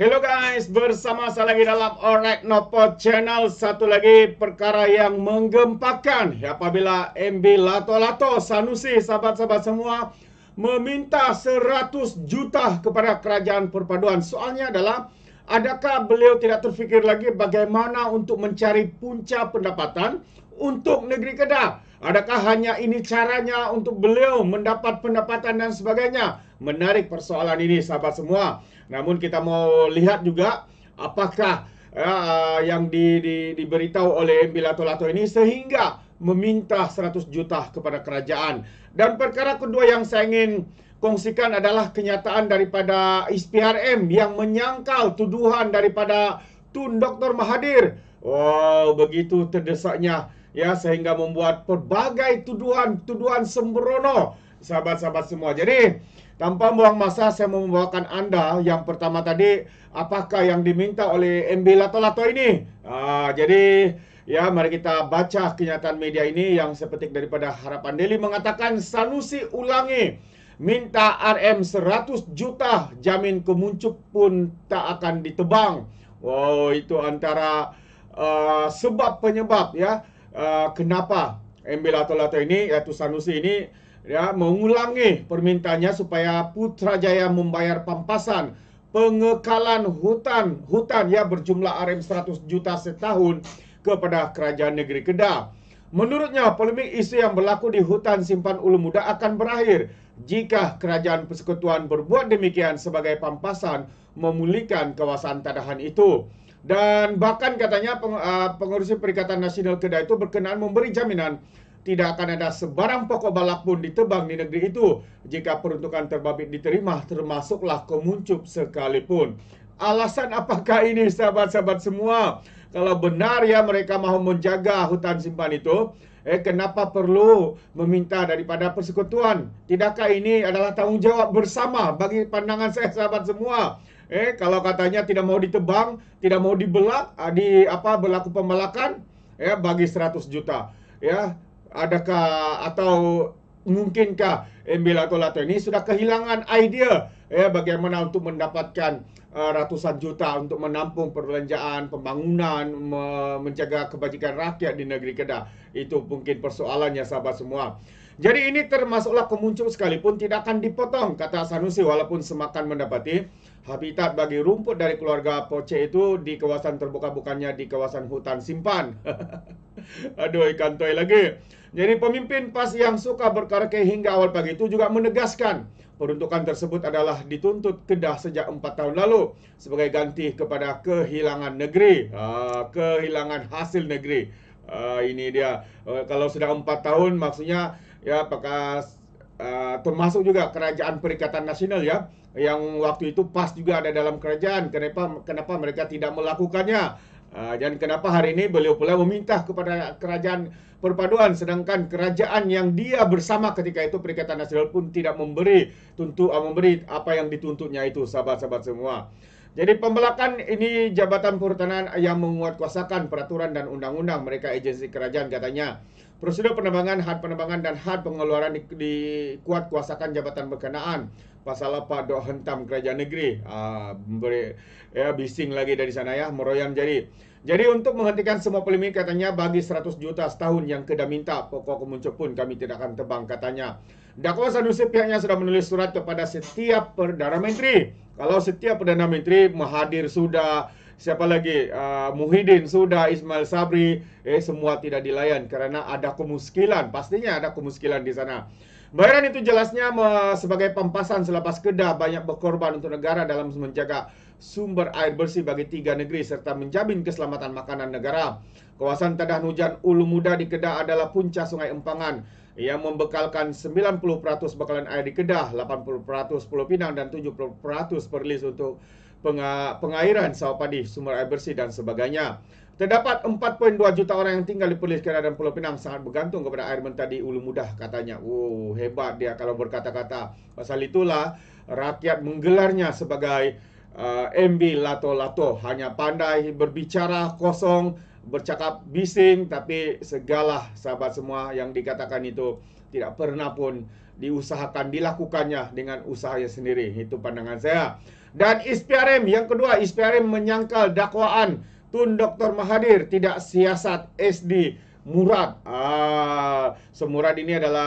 Hello guys, bersama saya lagi dalam Alright Not Pod Channel Satu lagi perkara yang menggempakan Apabila MB Lato Lato Sanusi, sahabat-sahabat semua Meminta 100 juta kepada kerajaan perpaduan Soalnya adalah Adakah beliau tidak terfikir lagi bagaimana untuk mencari punca pendapatan untuk negeri Kedah? Adakah hanya ini caranya untuk beliau mendapat pendapatan dan sebagainya? Menarik persoalan ini sahabat semua. Namun kita mau lihat juga apakah uh, yang di, di, diberitahu oleh Mbilato Lato ini sehingga meminta 100 juta kepada kerajaan. Dan perkara kedua yang saya ingin kongsikan adalah kenyataan daripada SPRM yang menyangkal tuduhan daripada Tun Dr. Mahathir. Wow, begitu terdesaknya ya sehingga membuat berbagai tuduhan-tuduhan sembrono sahabat-sahabat semua. Jadi tanpa buang masa saya mau membawakan anda yang pertama tadi apakah yang diminta oleh MB Lato-Lato ini. Uh, jadi ya mari kita baca kenyataan media ini yang saya petik daripada Harapan Deli mengatakan Sanusi ulangi minta RM 100 juta jamin kemuncuk pun tak akan ditebang. Wow itu antara uh, sebab penyebab ya. Ah, kenapa Emil Atalata ini iaitu Sanusi ini ya mengulangi permintaannya supaya Putrajaya membayar pampasan pengekalan hutan hutan ya berjumlah RM100 juta setahun kepada Kerajaan Negeri Kedah. Menurutnya polemik isu yang berlaku di hutan simpan ulu muda akan berakhir jika Kerajaan Persekutuan berbuat demikian sebagai pampasan memulihkan kawasan tadahan itu. Dan bahkan katanya peng, uh, pengurusi Perikatan Nasional Kedah itu berkenaan memberi jaminan tidak akan ada sebarang pokok balak pun ditebang di negeri itu jika peruntukan terbabit diterima termasuklah kemuncup sekalipun. Alasan apakah ini sahabat-sahabat semua? Kalau benar ya mereka mahu menjaga hutan simpan itu, eh kenapa perlu meminta daripada persekutuan? Tidakkah ini adalah tanggungjawab bersama bagi pandangan saya sahabat semua? eh kalau katanya tidak mau ditebang, tidak mau dibelak ah, di apa berlaku pemalakan ya eh, bagi 100 juta ya adakah atau mungkinkah Emil eh, atau Lato ini sudah kehilangan idea ya eh, bagaimana untuk mendapatkan uh, ratusan juta untuk menampung perbelanjaan pembangunan me- menjaga kebajikan rakyat di negeri Kedah itu mungkin persoalannya sahabat semua. Jadi ini termasuklah kemuncul sekalipun tidak akan dipotong, kata Sanusi walaupun semakan mendapati habitat bagi rumput dari keluarga Poce itu di kawasan terbuka bukannya di kawasan hutan simpan. Aduh, ikan toy lagi. Jadi pemimpin PAS yang suka berkarake hingga awal pagi itu juga menegaskan peruntukan tersebut adalah dituntut kedah sejak 4 tahun lalu sebagai ganti kepada kehilangan negeri. Ha, kehilangan hasil negeri. Ah, ini dia. Kalau sudah 4 tahun maksudnya ya apakah uh, termasuk juga kerajaan perikatan nasional ya yang waktu itu pas juga ada dalam kerajaan kenapa kenapa mereka tidak melakukannya uh, dan kenapa hari ini beliau pula meminta kepada kerajaan perpaduan sedangkan kerajaan yang dia bersama ketika itu perikatan nasional pun tidak memberi tuntut ah, memberi apa yang dituntutnya itu sahabat-sahabat semua jadi pembelakan ini Jabatan Perhutanan yang menguatkuasakan peraturan dan undang-undang mereka agensi kerajaan katanya. Prosedur penerbangan, had penerbangan dan had pengeluaran dikuatkuasakan di, jabatan berkenaan. Pasal apa doh hentam kerajaan negeri. Uh, ah, ber, ya, bising lagi dari sana ya, meroyam jadi. Jadi untuk menghentikan semua polemik katanya bagi 100 juta setahun yang kedah minta pokok kemuncuk pun kami tidak akan tebang katanya. Dakwa Sanusi pihaknya sudah menulis surat kepada setiap Perdana Menteri. Kalau setiap Perdana Menteri menghadir sudah, siapa lagi? Uh, Muhyiddin sudah, Ismail Sabri, eh semua tidak dilayan kerana ada kemuskilan. Pastinya ada kemuskilan di sana. Bayaran itu jelasnya sebagai pampasan selepas kedah banyak berkorban untuk negara dalam menjaga sumber air bersih bagi tiga negeri serta menjamin keselamatan makanan negara. Kawasan tadah Hujan Ulu Muda di Kedah adalah puncak Sungai Empangan yang membekalkan 90% bekalan air di Kedah, 80% Pulau Pinang dan 70% Perlis untuk pengairan sawah padi, sumber air bersih dan sebagainya. Terdapat 4.2 juta orang yang tinggal di Perlis, Kedah dan Pulau Pinang sangat bergantung kepada air mentah di Ulu Mudah katanya. Wow, hebat dia kalau berkata-kata. Pasal itulah rakyat menggelarnya sebagai uh, MB Lato Lato. Hanya pandai berbicara kosong, bercakap bising tapi segala sahabat semua yang dikatakan itu tidak pernah pun diusahakan dilakukannya dengan usahanya sendiri. Itu pandangan saya. Dan ISPRM yang kedua, ISPRM menyangkal dakwaan Tun Dr. Mahadir tidak siasat SD Murad. Ah, Semurad ini adalah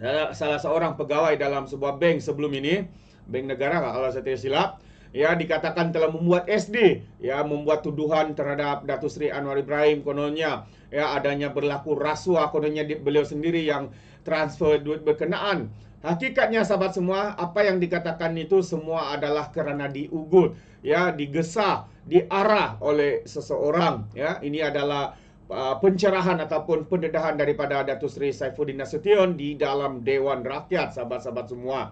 ah, salah seorang pegawai dalam sebuah bank sebelum ini. Bank negara kalau saya tidak silap ya dikatakan telah membuat SD ya membuat tuduhan terhadap Datu Sri Anwar Ibrahim kononnya ya adanya berlaku rasuah kononnya di, beliau sendiri yang transfer duit berkenaan hakikatnya sahabat semua apa yang dikatakan itu semua adalah kerana diugut ya digesa, diarah oleh seseorang ya ini adalah uh, pencerahan ataupun pendedahan daripada Datu Sri Saifuddin Nasution di dalam Dewan Rakyat sahabat-sahabat semua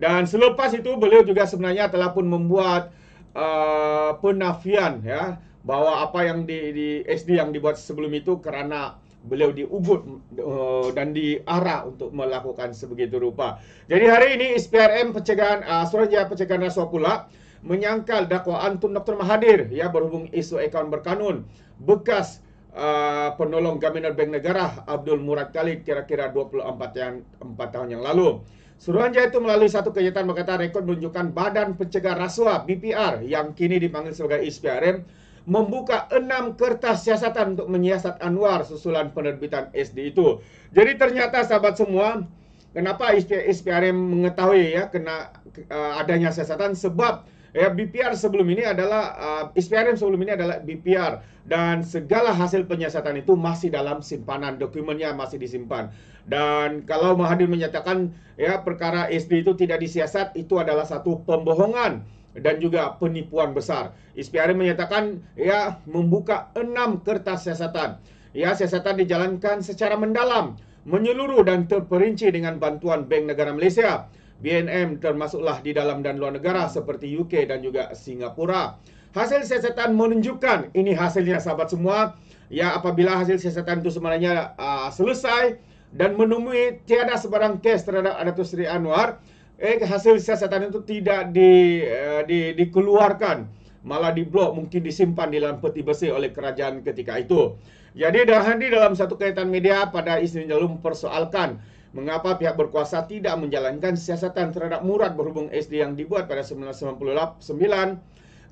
dan selepas itu beliau juga sebenarnya telah pun membuat uh, penafian ya bahawa apa yang di, di SD yang dibuat sebelum itu kerana beliau diugut uh, dan diarah untuk melakukan sebegitu rupa. Jadi hari ini SPRM pencegahan uh, Suraja pencegahan rasuah pula menyangkal dakwaan Tun Dr Mahathir ya berhubung isu akaun berkanun bekas Uh, penolong Gabinet Bank Negara Abdul Murad Khalid kira-kira 24 yang, 4 tahun yang lalu. Suruhanjaya itu melalui satu kenyataan berkata rekod menunjukkan Badan Pencegah Rasuah BPR yang kini dipanggil sebagai SPRM membuka enam kertas siasatan untuk menyiasat Anwar susulan penerbitan SD itu. Jadi ternyata sahabat semua, kenapa SPRM mengetahui ya kena uh, adanya siasatan sebab Ya, eh, BPR sebelum ini adalah uh, SPRM sebelum ini adalah BPR dan segala hasil penyiasatan itu masih dalam simpanan dokumennya masih disimpan. Dan kalau Mahathir menyatakan ya perkara SP itu tidak disiasat itu adalah satu pembohongan dan juga penipuan besar. SPRM menyatakan ya membuka enam kertas siasatan. Ya, siasatan dijalankan secara mendalam menyeluruh dan terperinci dengan bantuan Bank Negara Malaysia. BNM termasuklah di dalam dan luar negara seperti UK dan juga Singapura. Hasil siasatan menunjukkan ini hasilnya sahabat semua. Ya apabila hasil siasatan itu sebenarnya uh, selesai dan menemui tiada sebarang kes terhadap Datuk Seri Anwar, eh hasil siasatan itu tidak di uh, di dikeluarkan malah diblok mungkin disimpan di dalam peti besi oleh kerajaan ketika itu. Jadi Darhandi dalam satu kaitan media pada Isnin lalu mempersoalkan mengapa pihak berkuasa tidak menjalankan siasatan terhadap murad berhubung SD yang dibuat pada 1999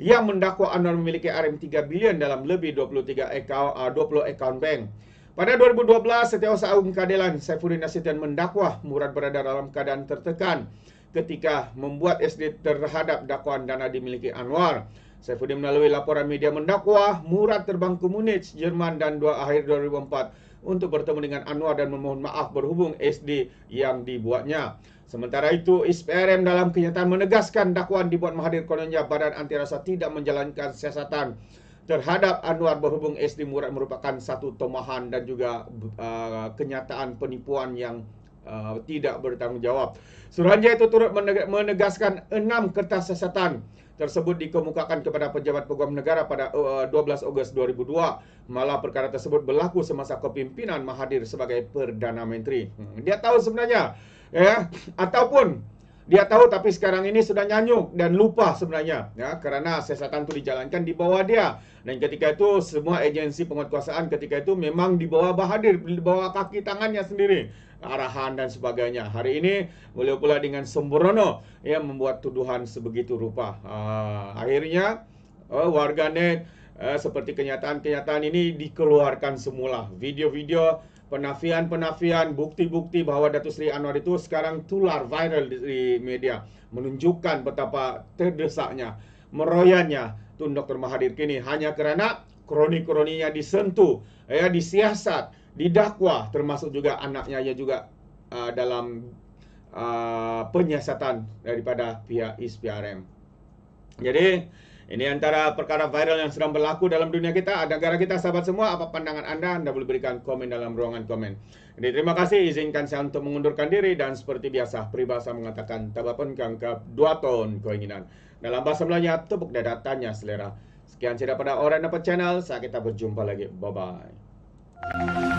yang mendakwa Anwar memiliki RM3 bilion dalam lebih 23 account, 20 ah, account bank. Pada 2012, Setiausaha Agung Kadilan Saifuddin Nasution mendakwa murad berada dalam keadaan tertekan ketika membuat SD terhadap dakwaan dana dimiliki Anwar. Saifuddin melalui laporan media mendakwa Murad terbang ke Munich, Jerman dan dua akhir 2004 untuk bertemu dengan Anwar dan memohon maaf berhubung SD yang dibuatnya. Sementara itu, ISPRM dalam kenyataan menegaskan dakwaan dibuat Mahathir kononnya badan anti rasa tidak menjalankan siasatan terhadap Anwar berhubung SD Murad merupakan satu tomahan dan juga uh, kenyataan penipuan yang uh, tidak bertanggungjawab. Suruhanjaya itu turut menegaskan enam kertas siasatan tersebut dikemukakan kepada pejabat peguam negara pada uh, eh, 12 Ogos 2002. Malah perkara tersebut berlaku semasa kepimpinan Mahathir sebagai Perdana Menteri. Hmm, dia tahu sebenarnya. Ya, ataupun dia tahu tapi sekarang ini sudah nyanyuk dan lupa sebenarnya. Ya, kerana siasatan itu dijalankan di bawah dia. Dan ketika itu semua agensi penguatkuasaan ketika itu memang di bawah bahadir. Di bawah kaki tangannya sendiri. Arahan dan sebagainya. Hari ini beliau pula dengan sembrono yang membuat tuduhan sebegitu rupa. Uh, akhirnya uh, warganet uh, seperti kenyataan-kenyataan ini dikeluarkan semula. Video-video penafian-penafian bukti-bukti bahawa Datuk Seri Anwar itu sekarang tular viral di media menunjukkan betapa terdesaknya meroyannya Tun Dr Mahathir kini hanya kerana kroni-kroninya disentuh ya disiasat didakwa termasuk juga anaknya ia juga uh, dalam uh, penyiasatan daripada pihak ISPRM. Jadi ini antara perkara viral yang sedang berlaku dalam dunia kita, Ada negara kita, sahabat semua. Apa pandangan anda? Anda boleh berikan komen dalam ruangan komen. Jadi terima kasih. Izinkan saya untuk mengundurkan diri. Dan seperti biasa, peribahasa mengatakan, tabah pun kangkap dua tahun keinginan. Dalam bahasa Melayu, tepuk dada tanya selera. Sekian cerita pada orang dapat channel. Saat kita berjumpa lagi. Bye-bye.